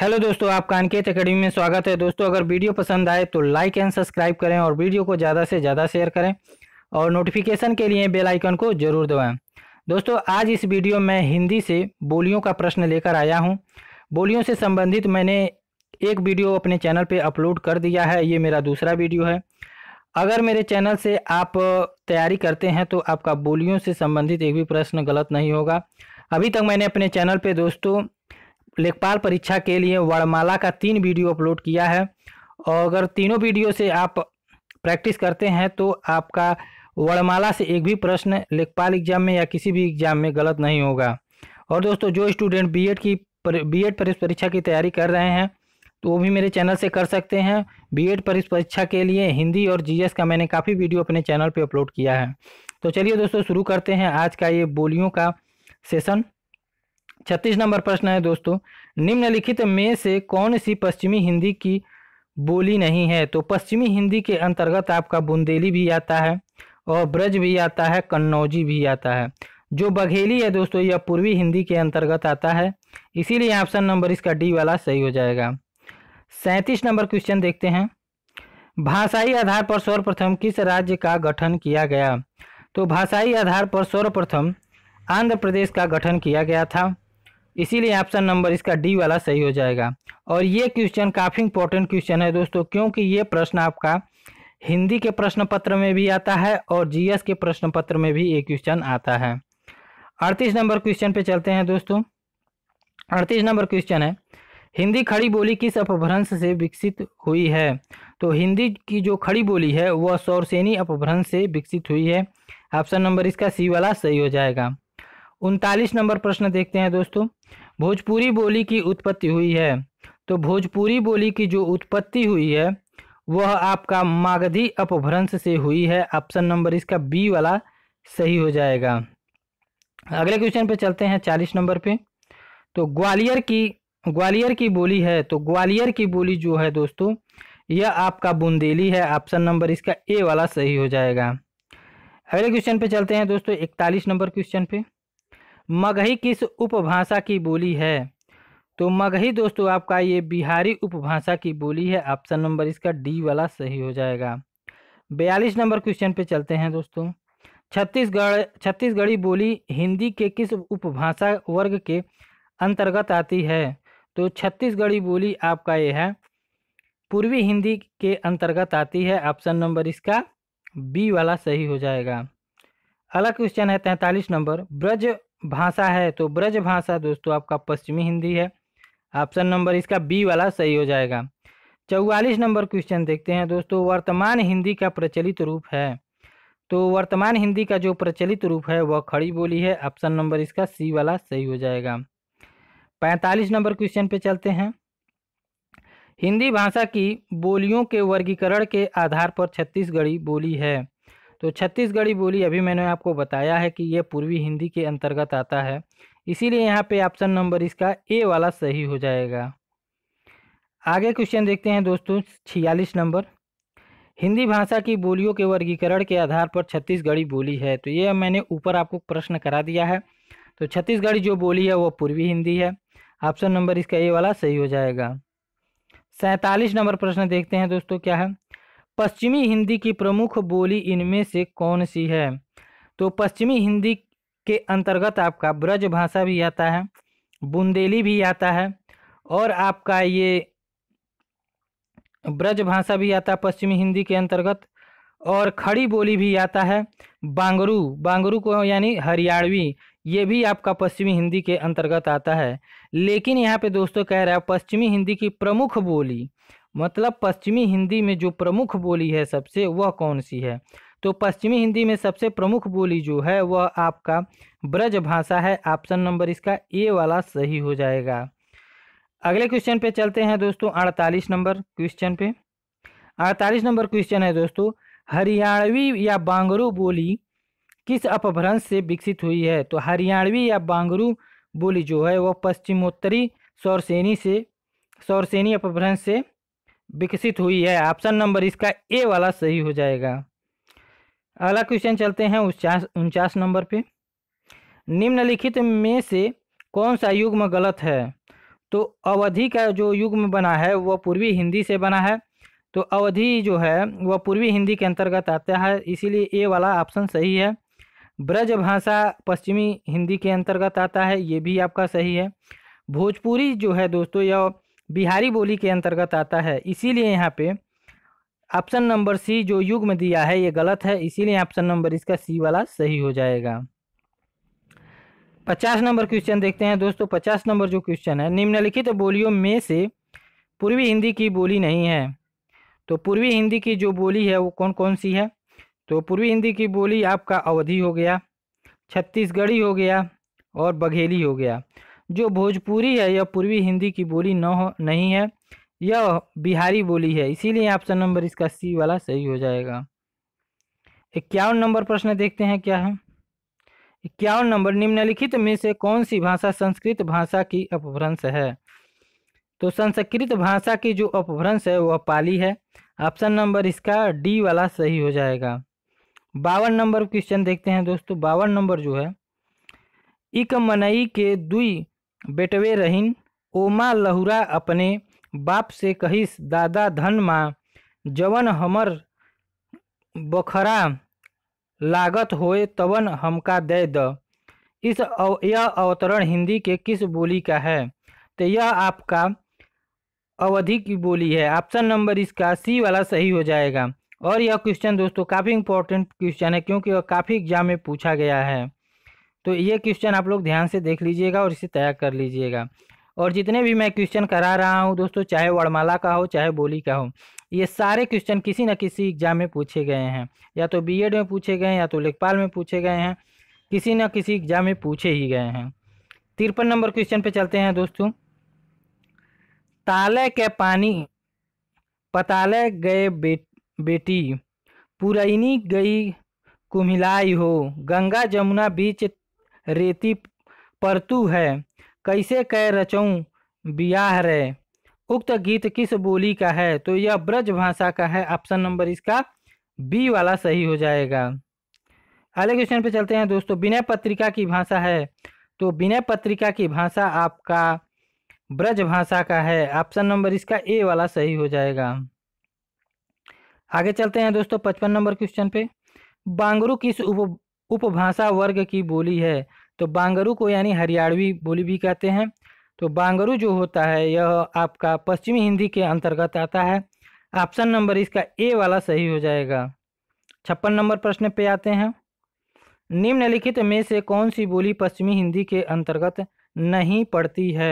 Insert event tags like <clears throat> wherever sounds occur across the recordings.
hello दोस्तों आपका अंकित academy में स्वागत है दोस्तों अगर वीडियो पसंद आए तो लाइक एंड सब्सक्राइब करें और वीडियो को ज़्यादा से ज़्यादा शेयर करें और नोटिफिकेशन के लिए बेल आइकन को जरूर दबाएं दोस्तों आज इस वीडियो में हिंदी से बोलियों का प्रश्न लेकर आया हूँ बोलियों से संबंधित मैंने एक वीडियो अपने चैनल पर अपलोड कर दिया है ये मेरा दूसरा वीडियो है अगर मेरे चैनल से आप तैयारी करते हैं तो आपका बोलियों से संबंधित एक भी प्रश्न गलत नहीं होगा अभी तक मैंने अपने चैनल पर दोस्तों लेखपाल परीक्षा के लिए वर्णमाला का तीन वीडियो अपलोड किया है और अगर तीनों वीडियो से आप प्रैक्टिस करते हैं तो आपका वर्णमाला से एक भी प्रश्न लेखपाल एग्जाम में या किसी भी एग्जाम में गलत नहीं होगा और दोस्तों जो स्टूडेंट बीएड की बीएड एड परीक्षा की तैयारी कर रहे हैं तो वो भी मेरे चैनल से कर सकते हैं बीएड एड परीक्षा के लिए हिंदी और जीएस का मैंने काफ़ी वीडियो अपने चैनल पर अपलोड किया है तो चलिए दोस्तों शुरू करते हैं आज का ये बोलियों का सेशन छत्तीस नंबर प्रश्न है दोस्तों निम्नलिखित में से कौन सी पश्चिमी हिंदी की बोली नहीं है तो पश्चिमी हिंदी के अंतर्गत आपका बुंदेली भी आता है और ब्रज भी आता है कन्नौजी भी आता है जो बघेली है दोस्तों यह पूर्वी हिंदी के अंतर्गत आता है इसीलिए ऑप्शन नंबर इसका डी वाला सही हो जाएगा सैंतीस नंबर क्वेश्चन देखते हैं भाषाई आधार पर सर्वप्रथम किस राज्य का गठन किया गया तो भाषाई आधार पर सर्वप्रथम आंध्र प्रदेश का गठन किया गया था इसीलिए ऑप्शन नंबर इसका डी वाला सही हो जाएगा और ये क्वेश्चन काफ़ी इंपॉर्टेंट क्वेश्चन है दोस्तों क्योंकि ये प्रश्न आपका हिंदी के प्रश्न पत्र में भी आता है और जीएस के प्रश्न पत्र में भी ये क्वेश्चन आता है अड़तीस नंबर क्वेश्चन पे चलते हैं दोस्तों अड़तीस नंबर क्वेश्चन है हिंदी खड़ी बोली किस अपभ्रंश से विकसित हुई है तो हिंदी की जो खड़ी बोली है वह सौरसेनी अपभ्रंश से विकसित हुई है ऑप्शन नंबर इसका सी वाला सही हो जाएगा उनतालीस नंबर प्रश्न देखते हैं दोस्तों भोजपुरी बोली की उत्पत्ति हुई है तो भोजपुरी बोली की जो उत्पत्ति हुई है वह आपका मागधी अपभ्रंश से हुई है ऑप्शन नंबर इसका बी वाला सही हो जाएगा अगले क्वेश्चन पे चलते हैं चालीस नंबर पे तो ग्वालियर की ग्वालियर की बोली है तो ग्वालियर की बोली जो है दोस्तों यह आपका बुंदेली है ऑप्शन नंबर इसका ए वाला सही हो जाएगा अगले क्वेश्चन पे चलते हैं दोस्तों इकतालीस नंबर क्वेश्चन पे मगही किस उपभाषा की बोली है तो मगही दोस्तों आपका ये बिहारी उपभाषा की बोली है ऑप्शन नंबर इसका डी वाला सही हो जाएगा बयालीस नंबर क्वेश्चन पे चलते हैं दोस्तों छत्तीसगढ़ छत्तीसगढ़ी बोली हिंदी के किस उपभाषा वर्ग के अंतर्गत आती है तो छत्तीसगढ़ी बोली आपका ये है पूर्वी हिंदी के अंतर्गत आती है ऑप्शन नंबर इसका बी वाला सही हो जाएगा अगला क्वेश्चन है तैंतालीस नंबर ब्रज भाषा है तो ब्रज भाषा दोस्तों आपका पश्चिमी हिंदी है ऑप्शन नंबर इसका बी वाला सही हो जाएगा चौवालीस नंबर क्वेश्चन देखते हैं दोस्तों वर्तमान हिंदी का प्रचलित रूप है तो वर्तमान हिंदी का जो प्रचलित रूप है वह खड़ी बोली है ऑप्शन नंबर इसका सी वाला सही हो जाएगा पैंतालीस नंबर क्वेश्चन पे चलते हैं हिंदी भाषा की बोलियों के वर्गीकरण के आधार पर छत्तीसगढ़ी बोली है तो छत्तीसगढ़ी बोली अभी मैंने आपको बताया है कि यह पूर्वी हिंदी के अंतर्गत आता है इसीलिए यहाँ पे ऑप्शन नंबर इसका ए वाला सही हो जाएगा आगे क्वेश्चन देखते हैं दोस्तों छियालीस नंबर हिंदी भाषा की बोलियों के वर्गीकरण के आधार पर छत्तीसगढ़ी बोली है तो ये मैंने ऊपर आपको प्रश्न करा दिया है तो छत्तीसगढ़ी जो बोली है वो पूर्वी हिंदी है ऑप्शन नंबर इसका ए वाला सही हो जाएगा सैंतालीस नंबर प्रश्न देखते हैं दोस्तों क्या है पश्चिमी हिंदी की प्रमुख बोली इनमें से कौन सी है तो पश्चिमी हिंदी के अंतर्गत आपका ब्रज भाषा भी आता है बुंदेली भी आता है और आपका ये ब्रज भाषा भी आता है पश्चिमी हिंदी के अंतर्गत और खड़ी बोली भी आता है बांगरू बांगरू को यानी हरियाणवी ये भी आपका पश्चिमी हिंदी के अंतर्गत आता है लेकिन यहाँ पे दोस्तों कह रहा है पश्चिमी हिंदी की प्रमुख बोली मतलब पश्चिमी हिंदी में जो प्रमुख बोली है सबसे वह कौन सी है तो पश्चिमी हिंदी में सबसे प्रमुख बोली जो है वह आपका ब्रज भाषा है ऑप्शन नंबर इसका ए वाला सही हो जाएगा अगले क्वेश्चन पे चलते हैं दोस्तों अड़तालीस नंबर क्वेश्चन पे अड़तालीस नंबर क्वेश्चन है दोस्तों हरियाणवी या बांगरू बोली किस अपभ्रंश से विकसित हुई है तो हरियाणवी या बांगरू बोली जो है वह पश्चिमोत्तरी सौरसेनी से सौरसेनी अपभ्रंश से विकसित हुई है ऑप्शन नंबर इसका ए वाला सही हो जाएगा अगला क्वेश्चन चलते हैं उनचास उनचास नंबर पे निम्नलिखित में से कौन सा युग्म गलत है तो अवधि का जो युग्म बना है वह पूर्वी हिंदी से बना है तो अवधि जो है वह पूर्वी हिंदी के अंतर्गत आता है इसीलिए ए वाला ऑप्शन सही है ब्रज भाषा पश्चिमी हिंदी के अंतर्गत आता है ये भी आपका सही है भोजपुरी जो है दोस्तों यह बिहारी बोली के अंतर्गत आता है इसीलिए यहाँ पे ऑप्शन नंबर सी जो युग में दिया है ये गलत है इसीलिए ऑप्शन नंबर इसका सी वाला सही हो जाएगा पचास नंबर क्वेश्चन देखते हैं दोस्तों पचास नंबर जो क्वेश्चन है निम्नलिखित तो बोलियों में से पूर्वी हिंदी की बोली नहीं है तो पूर्वी हिंदी की जो बोली है वो कौन कौन सी है तो पूर्वी हिंदी की बोली आपका अवधि हो गया छत्तीसगढ़ी हो गया और बघेली हो गया जो भोजपुरी है यह पूर्वी हिंदी की बोली न हो नहीं है यह बिहारी बोली है इसीलिए ऑप्शन नंबर इसका सी वाला सही हो जाएगा इक्यावन नंबर प्रश्न देखते हैं क्या है इक्यावन नंबर निम्नलिखित में से कौन सी भाषा संस्कृत भाषा की अपभ्रंश है तो संस्कृत भाषा की जो अपभ्रंश है वह पाली है ऑप्शन नंबर इसका डी वाला सही हो जाएगा बावन नंबर क्वेश्चन देखते हैं दोस्तों बावन नंबर जो है मनई के दुई बेटवे रहन ओमा लहुरा अपने बाप से कहिस दादा धन माँ जवन हमर बखरा लागत होए तवन हमका दे द इस अव, यह अवतरण हिंदी के किस बोली का है तो यह आपका अवधि की बोली है ऑप्शन नंबर इसका सी वाला सही हो जाएगा और यह क्वेश्चन दोस्तों काफ़ी इंपॉर्टेंट क्वेश्चन है क्योंकि वह काफ़ी एग्जाम में पूछा गया है तो ये क्वेश्चन आप लोग ध्यान से देख लीजिएगा और इसे तैयार कर लीजिएगा और जितने भी मैं क्वेश्चन करा रहा हूँ दोस्तों चाहे वर्णमाला का हो चाहे बोली का हो ये सारे क्वेश्चन किसी न किसी एग्जाम में पूछे गए हैं या तो बी में पूछे गए हैं या तो लेखपाल में पूछे गए हैं किसी न किसी एग्जाम में पूछे ही गए हैं तिरपन नंबर क्वेश्चन पे चलते हैं दोस्तों ताले के पानी पताले गए बे, बेटी पुरैनी गई कुम्हिलाई हो गंगा जमुना बीच रेती परतु है कैसे कह रचऊँ बियाह रे उक्त गीत किस बोली का है तो यह ब्रज भाषा का है ऑप्शन नंबर इसका बी वाला सही हो जाएगा अगले क्वेश्चन पे चलते हैं दोस्तों विनय पत्रिका की भाषा है तो विनय पत्रिका की भाषा आपका ब्रज भाषा का है ऑप्शन नंबर इसका ए वाला सही हो जाएगा आगे चलते हैं दोस्तों पचपन नंबर क्वेश्चन पे बांगरू किस उप उपभाषा वर्ग की बोली है तो बांगरू को यानी हरियाणवी बोली भी कहते हैं तो बांगरू जो होता है यह आपका पश्चिमी हिंदी के अंतर्गत आता है ऑप्शन नंबर इसका ए वाला सही हो जाएगा छप्पन नंबर प्रश्न पे आते हैं निम्नलिखित में से कौन सी बोली पश्चिमी हिंदी के अंतर्गत नहीं पड़ती है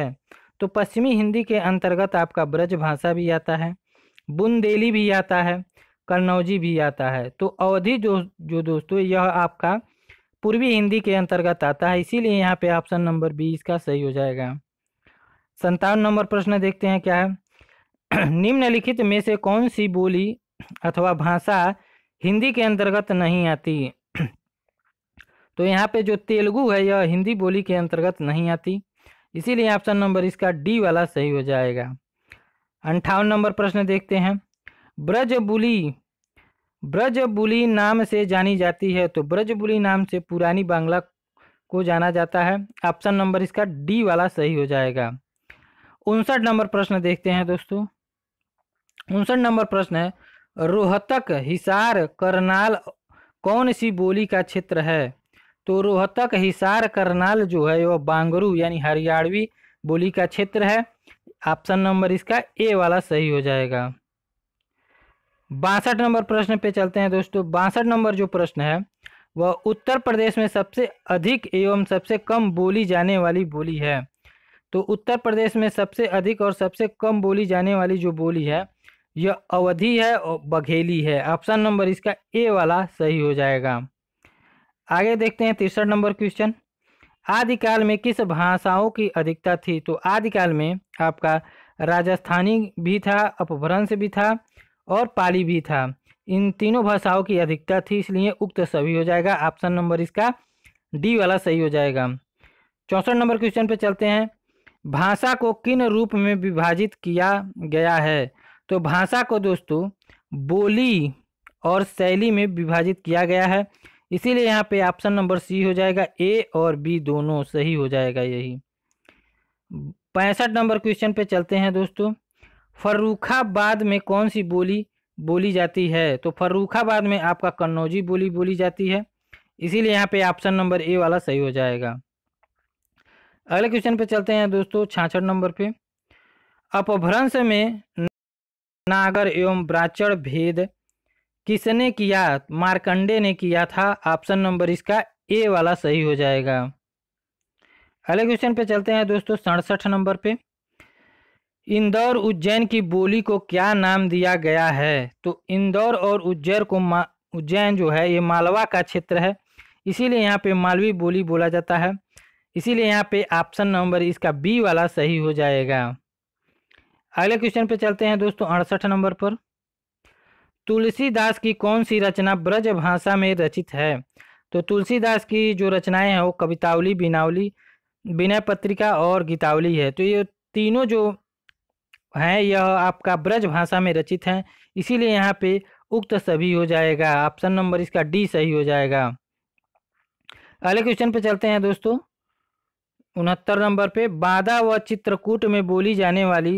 तो पश्चिमी हिंदी के अंतर्गत आपका ब्रज भाषा भी आता है बुंदेली भी आता है कन्नौजी भी आता है तो अवधि जो जो दोस्तों यह आपका पूर्वी हिंदी के अंतर्गत आता है इसीलिए यहाँ पे ऑप्शन नंबर बी इसका सही हो जाएगा संतावन नंबर प्रश्न देखते हैं क्या है <clears throat> निम्नलिखित में से कौन सी बोली अथवा भाषा हिंदी के अंतर्गत नहीं आती <clears throat> तो यहाँ पे जो तेलुगु है यह हिंदी बोली के अंतर्गत नहीं आती इसीलिए ऑप्शन नंबर इसका डी वाला सही हो जाएगा अंठावन नंबर प्रश्न देखते हैं ब्रज बोली ब्रजबुली नाम से जानी जाती है तो ब्रजबुली नाम से पुरानी बांग्ला को जाना जाता है ऑप्शन नंबर इसका डी वाला सही हो जाएगा उनसठ नंबर प्रश्न देखते हैं दोस्तों उनसठ नंबर प्रश्न है रोहतक हिसार करनाल कौन सी बोली का क्षेत्र है तो रोहतक हिसार करनाल जो है वह बांगरू यानी हरियाणवी बोली का क्षेत्र है ऑप्शन नंबर इसका ए वाला सही हो जाएगा बासठ नंबर प्रश्न पे चलते हैं दोस्तों बासठ नंबर जो प्रश्न है वह उत्तर प्रदेश में सबसे अधिक एवं सबसे कम बोली जाने वाली बोली है तो उत्तर प्रदेश में सबसे अधिक और सबसे कम बोली जाने वाली जो बोली है यह अवधि है और बघेली है ऑप्शन नंबर इसका ए वाला सही हो जाएगा आगे देखते हैं तिरसठ नंबर क्वेश्चन आदिकाल में किस भाषाओं की अधिकता थी तो आदिकाल में आपका राजस्थानी भी था अपभ्रंश भी था और पाली भी था इन तीनों भाषाओं की अधिकता थी इसलिए उक्त सभी हो जाएगा ऑप्शन नंबर इसका डी वाला सही हो जाएगा चौंसठ नंबर क्वेश्चन पे चलते हैं भाषा को किन रूप में विभाजित किया गया है तो भाषा को दोस्तों बोली और शैली में विभाजित किया गया है इसीलिए यहाँ पे ऑप्शन नंबर सी हो जाएगा ए और बी दोनों सही हो जाएगा यही पैंसठ नंबर क्वेश्चन पे चलते हैं दोस्तों फर्रुखाबाद में कौन सी बोली बोली जाती है तो फर्रुखाबाद में आपका कन्नौजी बोली बोली जाती है इसीलिए यहाँ पे ऑप्शन नंबर ए वाला सही हो जाएगा अगले क्वेश्चन पे चलते हैं दोस्तों छाछठ नंबर पे अपभ्रंश में नागर एवं ब्राचड़ भेद किसने किया मार्कंडे ने किया था ऑप्शन नंबर इसका ए वाला सही हो जाएगा अगले क्वेश्चन पे चलते हैं दोस्तों सड़सठ नंबर पे इंदौर उज्जैन की बोली को क्या नाम दिया गया है तो इंदौर और उज्जैन को उज्जैन जो है ये मालवा का क्षेत्र है इसीलिए यहाँ पे मालवी बोली बोला जाता है इसीलिए यहाँ पे ऑप्शन नंबर इसका बी वाला सही हो जाएगा अगले क्वेश्चन पे चलते हैं दोस्तों अड़सठ नंबर पर तुलसीदास की कौन सी रचना ब्रज भाषा में रचित है तो तुलसीदास की जो रचनाएं हैं वो कवितावली बिनावली विनय पत्रिका और गीतावली है तो ये तीनों जो हैं यह आपका ब्रज भाषा में रचित हैं इसीलिए यहाँ पे उक्त सभी हो जाएगा ऑप्शन नंबर इसका डी सही हो जाएगा अगले क्वेश्चन पे चलते हैं दोस्तों उनहत्तर नंबर पे बाधा व चित्रकूट में बोली जाने वाली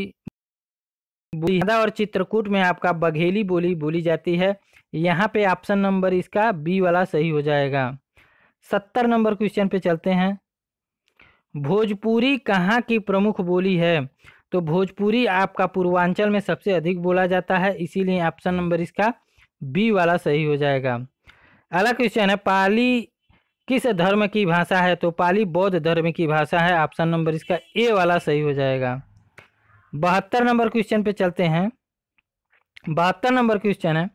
बाधा और चित्रकूट में आपका बघेली बोली बोली जाती है यहाँ पे ऑप्शन नंबर इसका बी वाला सही हो जाएगा सत्तर नंबर क्वेश्चन पे चलते हैं भोजपुरी कहाँ की प्रमुख बोली है तो भोजपुरी आपका पूर्वांचल में सबसे अधिक बोला जाता है इसीलिए ऑप्शन नंबर इसका बी वाला सही हो जाएगा अगला क्वेश्चन है पाली किस धर्म की भाषा है तो पाली बौद्ध धर्म की भाषा है ऑप्शन नंबर इसका ए वाला सही हो जाएगा बहत्तर नंबर क्वेश्चन पे चलते हैं बहत्तर नंबर क्वेश्चन है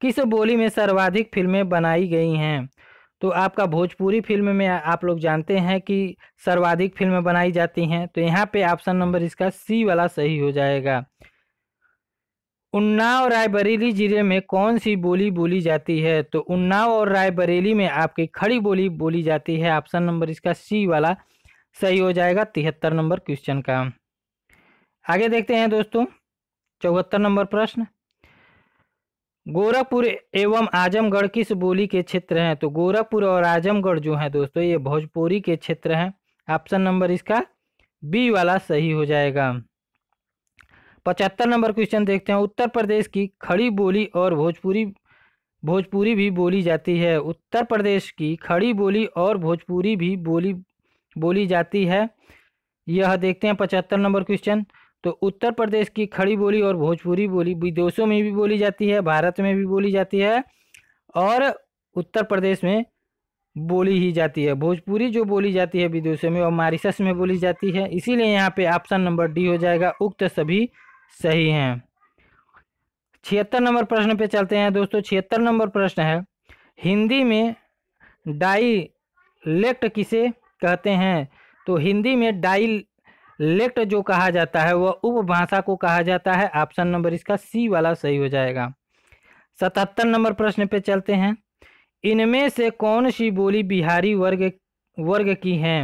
किस बोली में सर्वाधिक फिल्में बनाई गई हैं तो आपका भोजपुरी फिल्म में आप लोग जानते हैं कि सर्वाधिक फिल्म बनाई जाती हैं तो यहाँ पे ऑप्शन नंबर इसका सी वाला सही हो जाएगा उन्नाव रायबरेली जिले में कौन सी बोली बोली जाती है तो उन्नाव और रायबरेली में आपकी खड़ी बोली बोली जाती है ऑप्शन नंबर इसका सी वाला सही हो जाएगा तिहत्तर नंबर क्वेश्चन का आगे देखते हैं दोस्तों चौहत्तर नंबर प्रश्न गोरखपुर एवं आजमगढ़ किस बोली के क्षेत्र हैं तो गोरखपुर और आजमगढ़ जो है दोस्तों ये भोजपुरी के क्षेत्र हैं ऑप्शन नंबर इसका बी वाला सही हो जाएगा पचहत्तर नंबर क्वेश्चन देखते हैं उत्तर प्रदेश की खड़ी बोली और भोजपुरी भोजपुरी भी बोली जाती है उत्तर प्रदेश की खड़ी बोली और भोजपुरी भी बोली बोली जाती है यह देखते हैं पचहत्तर नंबर क्वेश्चन तो उत्तर प्रदेश की खड़ी बोली और भोजपुरी बोली विदेशों में भी बोली जाती है भारत में भी बोली जाती है और उत्तर प्रदेश में बोली ही जाती है भोजपुरी जो बोली जाती है विदेशों में और मारिशस में बोली जाती है इसीलिए यहाँ पे ऑप्शन नंबर डी हो जाएगा उक्त सभी सही हैं छिहत्तर नंबर प्रश्न पे चलते हैं दोस्तों छिहत्तर नंबर प्रश्न है हिंदी में डाई किसे कहते हैं तो हिंदी में डाई लेट जो कहा जाता है वह उपभाषा को कहा जाता है ऑप्शन नंबर इसका सी वाला सही हो जाएगा सतहत्तर नंबर प्रश्न पे चलते हैं इनमें से कौन सी बोली बिहारी वर्ग वर्ग की है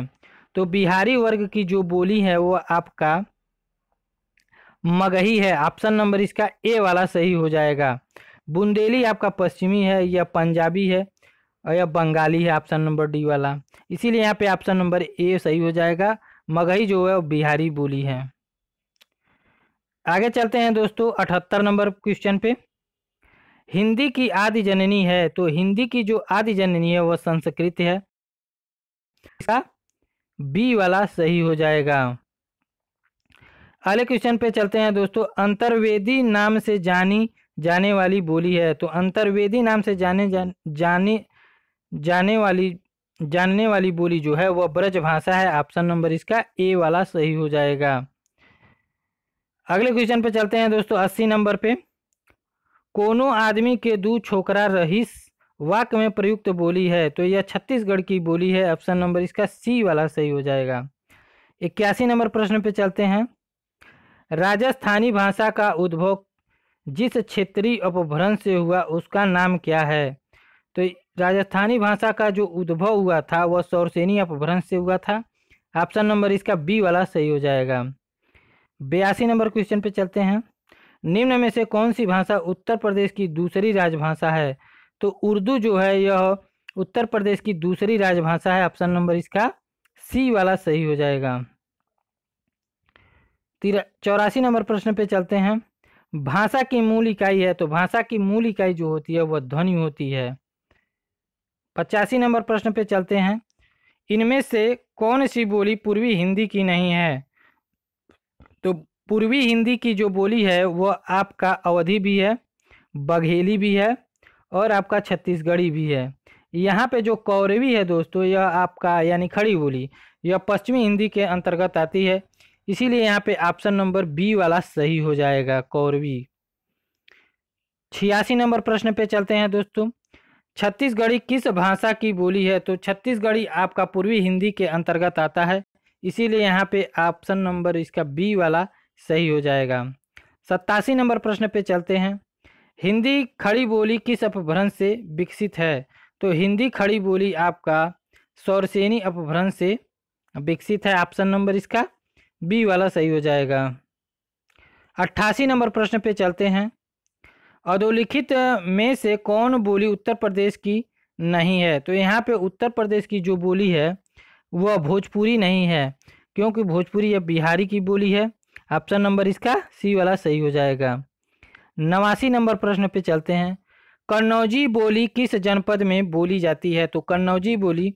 तो बिहारी वर्ग की जो बोली है वह आपका मगही है ऑप्शन नंबर इसका ए वाला सही हो जाएगा बुंदेली आपका पश्चिमी है या पंजाबी है और या बंगाली है ऑप्शन नंबर डी वाला इसीलिए यहाँ पे ऑप्शन नंबर ए सही हो जाएगा मगही जो है वो बिहारी बोली है आगे चलते हैं दोस्तों अठहत्तर नंबर क्वेश्चन पे हिंदी की आदि जननी है तो हिंदी की जो आदि जननी है वह संस्कृत है इसका बी वाला सही हो जाएगा अगले क्वेश्चन पे चलते हैं दोस्तों अंतर्वेदी नाम से जानी जाने वाली बोली है तो अंतर्वेदी नाम से जाने जाने जाने वाली जानने वाली बोली जो है वह ब्रज भाषा है ऑप्शन नंबर इसका ए वाला सही हो जाएगा अगले क्वेश्चन पे चलते हैं दोस्तों अस्सी नंबर पे कोनो आदमी के दो छोकरा रहीस वाक में प्रयुक्त बोली है तो यह छत्तीसगढ़ की बोली है ऑप्शन नंबर इसका सी वाला सही हो जाएगा इक्यासी नंबर प्रश्न पे चलते हैं राजस्थानी भाषा का उद्भव जिस क्षेत्रीय अपभ्रंश से हुआ उसका नाम क्या है तो राजस्थानी भाषा का जो उद्भव हुआ था वह सौरसेनी अपभ्रंश से हुआ था ऑप्शन नंबर इसका बी वाला सही हो जाएगा बयासी नंबर क्वेश्चन पे चलते हैं निम्न में से कौन सी भाषा उत्तर प्रदेश की दूसरी राजभाषा है तो उर्दू जो है यह उत्तर प्रदेश की दूसरी राजभाषा है ऑप्शन नंबर इसका सी वाला सही हो जाएगा चौरासी नंबर प्रश्न पे चलते हैं भाषा की मूल इकाई है तो भाषा की मूल इकाई जो होती है वह ध्वनि होती है पचासी नंबर प्रश्न पे चलते हैं इनमें से कौन सी बोली पूर्वी हिंदी की नहीं है तो पूर्वी हिंदी की जो बोली है वह आपका अवधि भी है बघेली भी है और आपका छत्तीसगढ़ी भी है यहाँ पे जो कौरवी है दोस्तों यह आपका यानी खड़ी बोली यह पश्चिमी हिंदी के अंतर्गत आती है इसीलिए यहाँ पे ऑप्शन नंबर बी वाला सही हो जाएगा कौरवी छियासी नंबर प्रश्न पे चलते हैं दोस्तों छत्तीसगढ़ी किस भाषा की बोली है तो छत्तीसगढ़ी आपका पूर्वी हिंदी के अंतर्गत आता है इसीलिए यहाँ पे ऑप्शन नंबर इसका बी वाला सही हो जाएगा सत्तासी नंबर प्रश्न पे चलते हैं हिंदी खड़ी बोली किस अपभ्रंश से विकसित है तो हिंदी खड़ी बोली आपका सौरसेनी अपभ्रंश से विकसित है ऑप्शन नंबर इसका बी वाला सही हो जाएगा अट्ठासी नंबर प्रश्न पे चलते हैं अधोलिखित में से कौन बोली उत्तर प्रदेश की नहीं है तो यहाँ पे उत्तर प्रदेश की जो बोली है वह भोजपुरी नहीं है क्योंकि भोजपुरी यह बिहारी की बोली है ऑप्शन नंबर इसका सी वाला सही हो जाएगा नवासी नंबर प्रश्न पे चलते हैं कन्नौजी बोली किस जनपद में बोली जाती है तो कन्नौजी बोली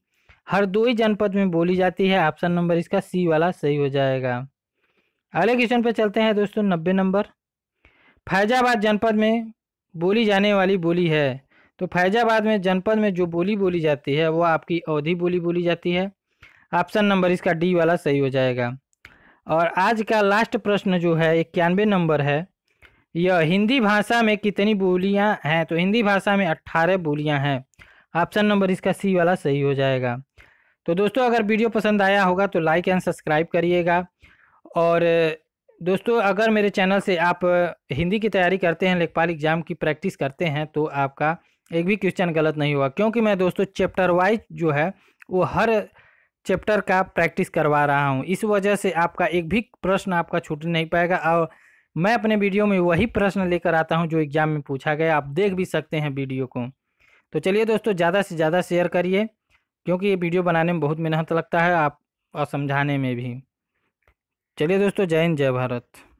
हरदोई जनपद में बोली जाती है ऑप्शन नंबर इसका सी वाला सही हो जाएगा अगले क्वेश्चन पे चलते हैं दोस्तों नब्बे नंबर फैजाबाद जनपद में बोली जाने वाली बोली है तो फैजाबाद में जनपद में जो बोली बोली जाती है वो आपकी अवधि बोली बोली जाती है ऑप्शन नंबर इसका डी वाला सही हो जाएगा और आज का लास्ट प्रश्न जो है इक्यानवे नंबर है यह हिंदी भाषा में कितनी बोलियां हैं तो हिंदी भाषा में अट्ठारह बोलियां हैं ऑप्शन नंबर इसका सी वाला सही हो जाएगा तो दोस्तों अगर वीडियो पसंद आया होगा तो लाइक एंड सब्सक्राइब करिएगा और दोस्तों अगर मेरे चैनल से आप हिंदी की तैयारी करते हैं लेखपाल एग्जाम की प्रैक्टिस करते हैं तो आपका एक भी क्वेश्चन गलत नहीं होगा क्योंकि मैं दोस्तों चैप्टर वाइज जो है वो हर चैप्टर का प्रैक्टिस करवा रहा हूँ इस वजह से आपका एक भी प्रश्न आपका छूट नहीं पाएगा और मैं अपने वीडियो में वही प्रश्न लेकर आता हूँ जो एग्ज़ाम में पूछा गया आप देख भी सकते हैं वीडियो को तो चलिए दोस्तों ज़्यादा से ज़्यादा शेयर करिए क्योंकि ये वीडियो बनाने में बहुत मेहनत लगता है आप और समझाने में भी चलिए दोस्तों जय हिंद जय भारत